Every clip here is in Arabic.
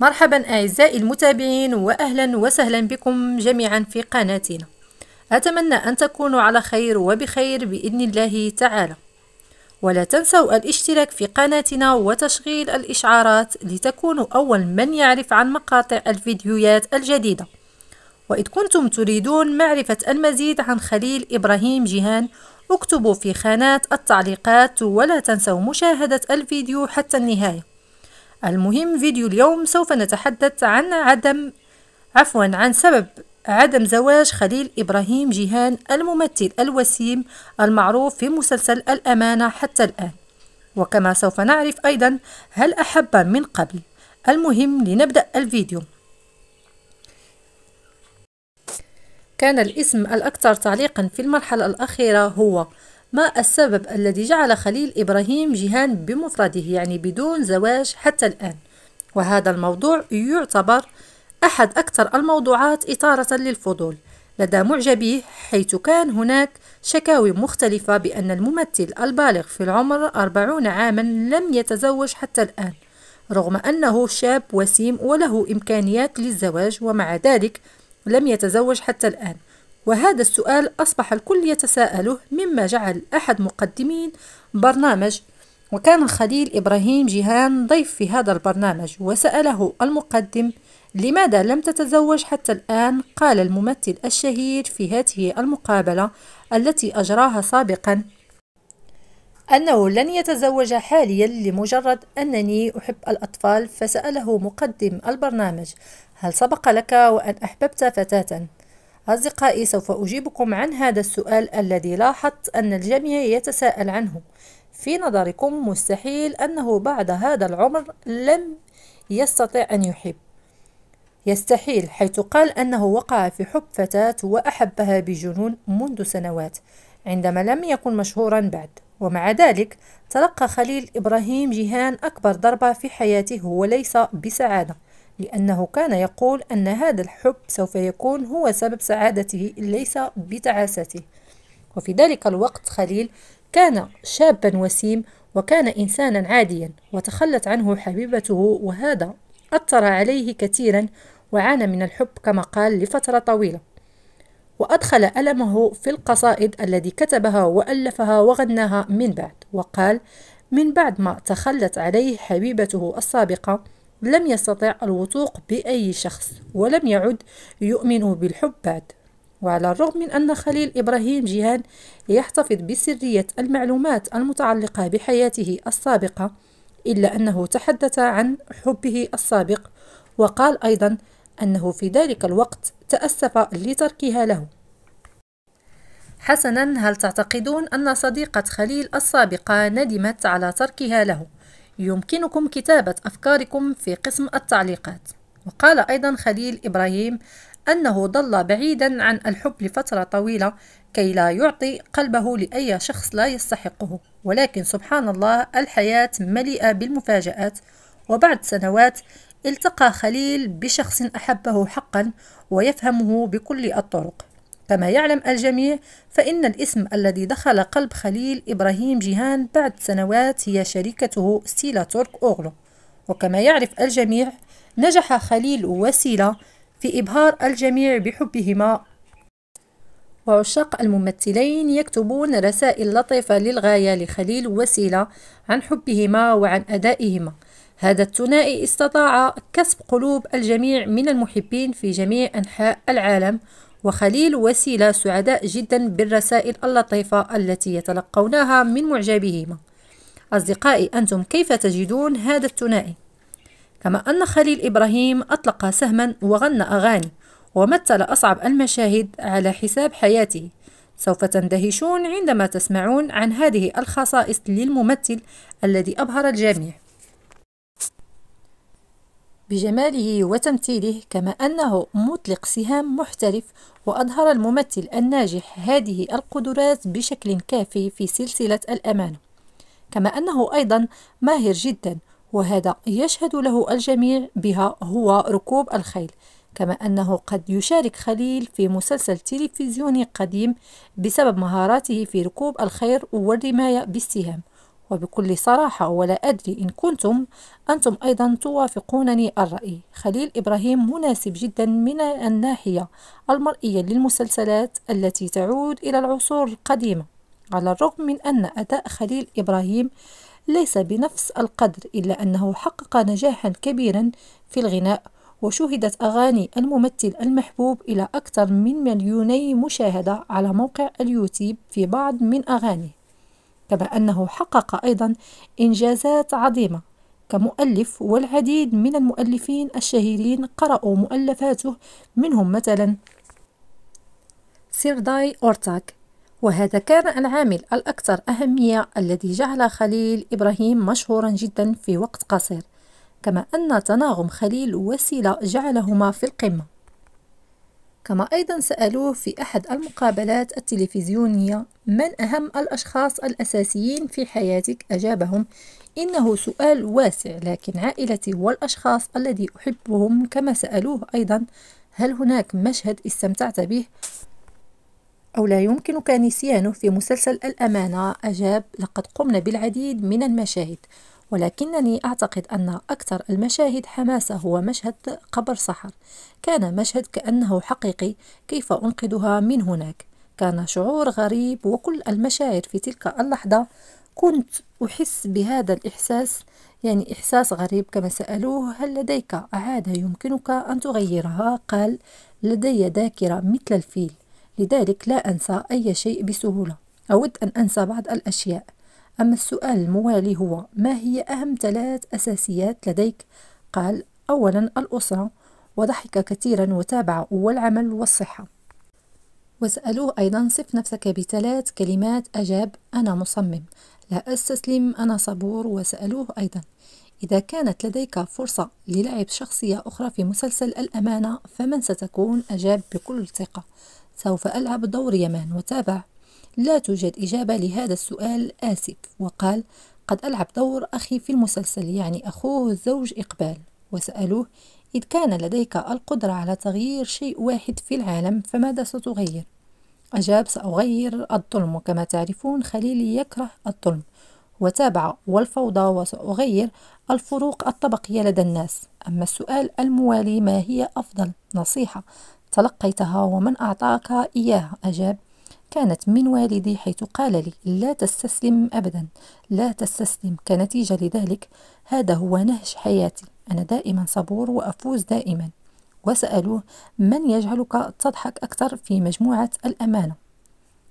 مرحبا أعزائي المتابعين وأهلا وسهلا بكم جميعا في قناتنا أتمنى أن تكونوا على خير وبخير بإذن الله تعالى ولا تنسوا الاشتراك في قناتنا وتشغيل الإشعارات لتكونوا أول من يعرف عن مقاطع الفيديوهات الجديدة وإذ كنتم تريدون معرفة المزيد عن خليل إبراهيم جيهان اكتبوا في خانات التعليقات ولا تنسوا مشاهدة الفيديو حتى النهاية المهم فيديو اليوم سوف نتحدث عن عدم عفوا عن سبب عدم زواج خليل إبراهيم جيهان الممثل الوسيم المعروف في مسلسل الأمانة حتى الآن وكما سوف نعرف أيضا هل أحب من قبل المهم لنبدأ الفيديو كان الاسم الأكثر تعليقا في المرحلة الأخيرة هو ما السبب الذي جعل خليل إبراهيم جيهان بمفرده يعني بدون زواج حتى الآن وهذا الموضوع يعتبر أحد أكثر الموضوعات إثارة للفضول لدى معجبيه حيث كان هناك شكاوي مختلفة بأن الممثل البالغ في العمر 40 عاما لم يتزوج حتى الآن رغم أنه شاب وسيم وله إمكانيات للزواج ومع ذلك لم يتزوج حتى الآن وهذا السؤال أصبح الكل يتساءله مما جعل أحد مقدمين برنامج وكان خليل إبراهيم جيهان ضيف في هذا البرنامج وسأله المقدم لماذا لم تتزوج حتى الآن؟ قال الممثل الشهير في هذه المقابلة التي أجراها سابقا أنه لن يتزوج حاليا لمجرد أنني أحب الأطفال فسأله مقدم البرنامج هل سبق لك وأن أحببت فتاة؟ أصدقائي سوف أجيبكم عن هذا السؤال الذي لاحظت أن الجميع يتساءل عنه في نظركم مستحيل أنه بعد هذا العمر لم يستطع أن يحب يستحيل حيث قال أنه وقع في حب فتاة وأحبها بجنون منذ سنوات عندما لم يكن مشهورا بعد ومع ذلك تلقى خليل إبراهيم جيهان أكبر ضربة في حياته وليس بسعادة لأنه كان يقول أن هذا الحب سوف يكون هو سبب سعادته ليس بتعاسته وفي ذلك الوقت خليل كان شابا وسيم وكان إنسانا عاديا وتخلت عنه حبيبته وهذا أثر عليه كثيرا وعانى من الحب كما قال لفترة طويلة وأدخل ألمه في القصائد الذي كتبها وألفها وغناها من بعد وقال من بعد ما تخلت عليه حبيبته السابقة لم يستطع الوثوق بأي شخص ولم يعد يؤمن بالحب بعد وعلى الرغم من أن خليل إبراهيم جيهان يحتفظ بسرية المعلومات المتعلقة بحياته السابقة إلا أنه تحدث عن حبه السابق وقال أيضا أنه في ذلك الوقت تأسف لتركها له حسنا هل تعتقدون أن صديقة خليل السابقة ندمت على تركها له؟ يمكنكم كتابة أفكاركم في قسم التعليقات وقال أيضا خليل إبراهيم أنه ظل بعيدا عن الحب لفترة طويلة كي لا يعطي قلبه لأي شخص لا يستحقه ولكن سبحان الله الحياة مليئة بالمفاجآت وبعد سنوات التقى خليل بشخص أحبه حقا ويفهمه بكل الطرق كما يعلم الجميع فإن الاسم الذي دخل قلب خليل إبراهيم جيهان بعد سنوات هي شركته سيلا تورك أوغلو وكما يعرف الجميع نجح خليل وسيلة في إبهار الجميع بحبهما وعشاق الممثلين يكتبون رسائل لطيفة للغاية لخليل وسيلة عن حبهما وعن أدائهما هذا الثنائي استطاع كسب قلوب الجميع من المحبين في جميع أنحاء العالم وخليل وسيلة سعداء جدا بالرسائل اللطيفة التي يتلقونها من معجبيهما أصدقائي أنتم كيف تجدون هذا الثنائي؟ كما أن خليل إبراهيم أطلق سهما وغنى أغاني ومثل أصعب المشاهد على حساب حياته سوف تندهشون عندما تسمعون عن هذه الخصائص للممثل الذي أبهر الجميع بجماله وتمثيله كما أنه مطلق سهام محترف وأظهر الممثل الناجح هذه القدرات بشكل كافي في سلسلة الأمانة كما أنه أيضا ماهر جدا وهذا يشهد له الجميع بها هو ركوب الخيل كما أنه قد يشارك خليل في مسلسل تلفزيوني قديم بسبب مهاراته في ركوب الخير والرماية بالسهام وبكل صراحة ولا أدري إن كنتم أنتم أيضا توافقونني الرأي خليل إبراهيم مناسب جدا من الناحية المرئية للمسلسلات التي تعود إلى العصور القديمة على الرغم من أن أداء خليل إبراهيم ليس بنفس القدر إلا أنه حقق نجاحا كبيرا في الغناء وشهدت أغاني الممثل المحبوب إلى أكثر من مليوني مشاهدة على موقع اليوتيوب في بعض من أغانيه كما أنه حقق أيضا إنجازات عظيمة كمؤلف والعديد من المؤلفين الشهيرين قرأوا مؤلفاته منهم مثلا سيرداي أورتاك وهذا كان العامل الأكثر أهمية الذي جعل خليل إبراهيم مشهورا جدا في وقت قصير كما أن تناغم خليل وسيلة جعلهما في القمة كما أيضا سألوه في أحد المقابلات التلفزيونية من أهم الأشخاص الأساسيين في حياتك أجابهم إنه سؤال واسع لكن عائلتي والأشخاص الذي أحبهم كما سألوه أيضا هل هناك مشهد استمتعت به أو لا يمكنك نسيانه في مسلسل الأمانة أجاب لقد قمنا بالعديد من المشاهد ولكنني أعتقد أن أكثر المشاهد حماسة هو مشهد قبر صحر كان مشهد كأنه حقيقي كيف أنقذها من هناك كان شعور غريب وكل المشاعر في تلك اللحظة كنت أحس بهذا الإحساس يعني إحساس غريب كما سألوه هل لديك عادة يمكنك أن تغيرها؟ قال لدي ذاكرة مثل الفيل لذلك لا أنسى أي شيء بسهولة أود أن أنسى بعض الأشياء أما السؤال الموالي هو ما هي أهم ثلاث أساسيات لديك؟ قال أولا الأسرة وضحك كثيرا وتابع والعمل والصحة وسألوه أيضا صف نفسك بثلاث كلمات أجاب أنا مصمم لا أستسلم أنا صبور وسألوه أيضا إذا كانت لديك فرصة للعب شخصية أخرى في مسلسل الأمانة فمن ستكون أجاب بكل ثقة سوف ألعب دور يمان وتابع لا توجد إجابة لهذا السؤال آسف وقال قد ألعب دور أخي في المسلسل يعني أخوه الزوج إقبال وسألوه إذ كان لديك القدرة على تغيير شيء واحد في العالم فماذا ستغير؟ أجاب سأغير الظلم وكما تعرفون خليلي يكره الظلم وتابع والفوضى وسأغير الفروق الطبقية لدى الناس أما السؤال الموالي ما هي أفضل نصيحة تلقيتها ومن أعطاك إياها أجاب كانت من والدي حيث قال لي لا تستسلم أبدا لا تستسلم كنتيجة لذلك هذا هو نهج حياتي أنا دائما صبور وأفوز دائما وسألوه من يجعلك تضحك أكثر في مجموعة الأمانة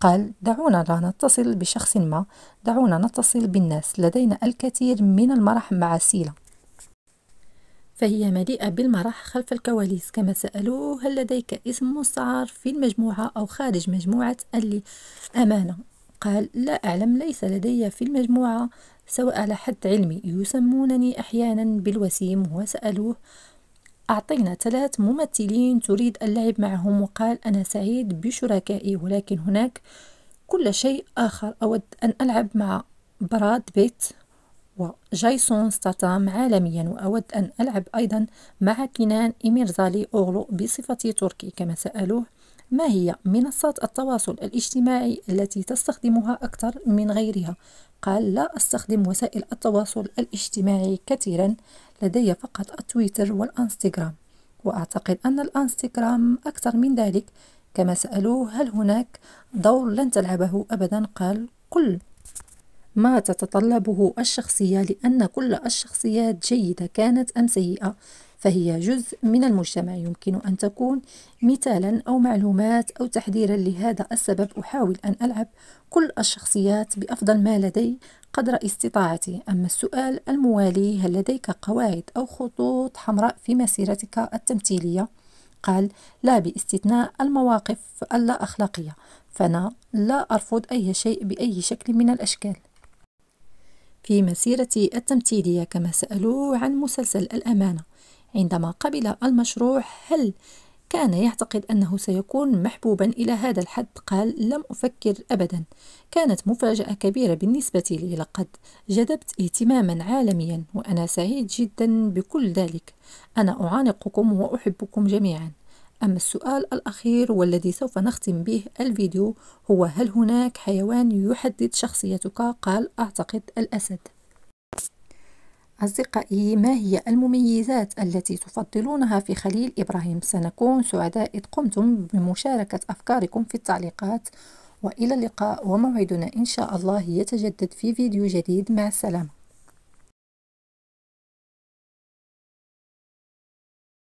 قال دعونا لا نتصل بشخص ما دعونا نتصل بالناس لدينا الكثير من المرح مع سيلة فهي مليئة بالمرح خلف الكواليس كما سألوه هل لديك اسم مستعار في المجموعة أو خارج مجموعة اللي أمانة قال لا أعلم ليس لدي في المجموعة سواء على حد علمي يسمونني أحيانا بالوسيم وسألوه أعطينا ثلاث ممثلين تريد اللعب معهم وقال أنا سعيد بشركائي ولكن هناك كل شيء آخر أود أن ألعب مع براد بيت وجايسون ستاتام عالميا وأود أن ألعب أيضا مع كنان إميرزالي أوغلو بصفتي تركي كما سألوه ما هي منصات التواصل الاجتماعي التي تستخدمها أكثر من غيرها؟ قال لا أستخدم وسائل التواصل الاجتماعي كثيرا لدي فقط التويتر والانستغرام وأعتقد أن الانستغرام أكثر من ذلك كما سألوه هل هناك دور لن تلعبه أبدا قال كل ما تتطلبه الشخصية لأن كل الشخصيات جيدة كانت أم سيئة فهي جزء من المجتمع يمكن أن تكون مثالا أو معلومات أو تحذيرا لهذا السبب أحاول أن ألعب كل الشخصيات بأفضل ما لدي قدر استطاعتي أما السؤال الموالي هل لديك قواعد أو خطوط حمراء في مسيرتك التمثيلية؟ قال لا باستثناء المواقف اللا أخلاقية فأنا لا أرفض أي شيء بأي شكل من الأشكال في مسيرتي التمثيلية كما سألوه عن مسلسل الأمانة عندما قبل المشروع هل كان يعتقد أنه سيكون محبوبا إلى هذا الحد قال لم أفكر أبدا كانت مفاجأة كبيرة بالنسبة لي لقد جذبت اهتماما عالميا وأنا سعيد جدا بكل ذلك أنا أعانقكم وأحبكم جميعا أما السؤال الأخير والذي سوف نختم به الفيديو هو هل هناك حيوان يحدد شخصيتك؟ قال أعتقد الأسد أصدقائي ما هي المميزات التي تفضلونها في خليل إبراهيم؟ سنكون سعداء إذ قمتم بمشاركة أفكاركم في التعليقات وإلى اللقاء وموعدنا إن شاء الله يتجدد في فيديو جديد مع السلامة